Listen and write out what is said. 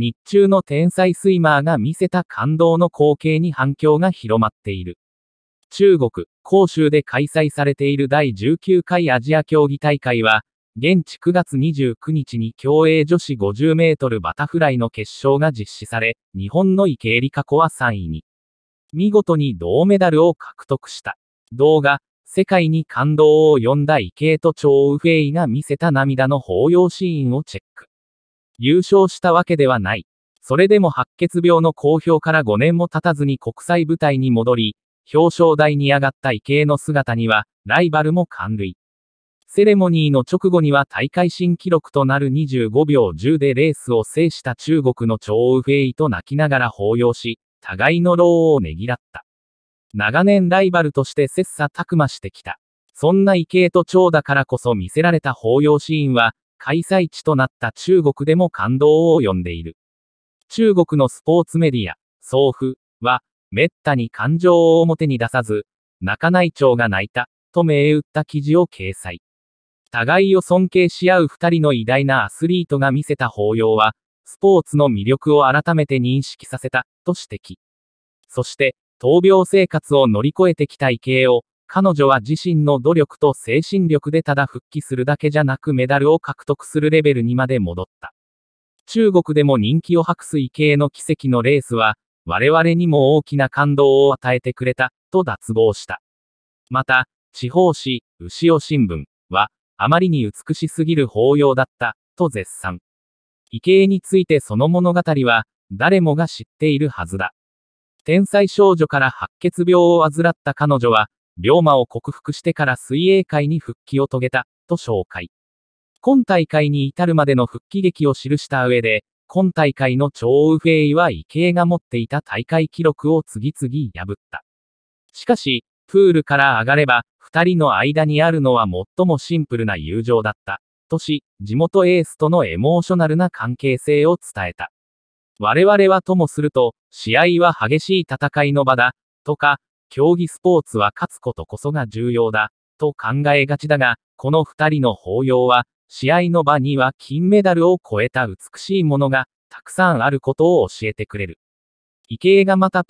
日中の天才スイマーが見せた感動の光景に反響が広まっている。中国、広州で開催されている第19回アジア競技大会は、現地9月29日に競泳女子50メートルバタフライの決勝が実施され、日本の池江璃花子は3位に。見事に銅メダルを獲得した。動画、世界に感動を呼んだ池江と超ウフェイが見せた涙の抱擁シーンをチェック。優勝したわけではない。それでも白血病の公表から5年も経たずに国際舞台に戻り、表彰台に上がった池江の姿には、ライバルも冠類。セレモニーの直後には大会新記録となる25秒10でレースを制した中国の張ウフェイと泣きながら抱擁し、互いの労をねぎらった。長年ライバルとして切磋琢磨してきた。そんな池江と長だからこそ見せられた抱擁シーンは、開催地となった中国でも感動を呼んでいる。中国のスポーツメディア、送付は、めったに感情を表に出さず、泣内長が泣いた、と銘打った記事を掲載。互いを尊敬し合う二人の偉大なアスリートが見せた抱擁は、スポーツの魅力を改めて認識させた、と指摘。そして、闘病生活を乗り越えてきた池江を、彼女は自身の努力と精神力でただ復帰するだけじゃなくメダルを獲得するレベルにまで戻った。中国でも人気を博す異形の奇跡のレースは、我々にも大きな感動を与えてくれた、と脱帽した。また、地方紙、牛尾新聞は、あまりに美しすぎる法要だった、と絶賛。異形についてその物語は、誰もが知っているはずだ。天才少女から白血病を患った彼女は、龍馬を克服してから水泳界に復帰を遂げた、と紹介。今大会に至るまでの復帰劇を記した上で、今大会の超ウフェイは池江が持っていた大会記録を次々破った。しかし、プールから上がれば、二人の間にあるのは最もシンプルな友情だった。とし、地元エースとのエモーショナルな関係性を伝えた。我々はともすると、試合は激しい戦いの場だ、とか、競技スポーツは勝つことこそが重要だ、と考えがちだが、この2人の抱擁は、試合の場には金メダルを超えた美しいものが、たくさんあることを教えてくれる。池江がまた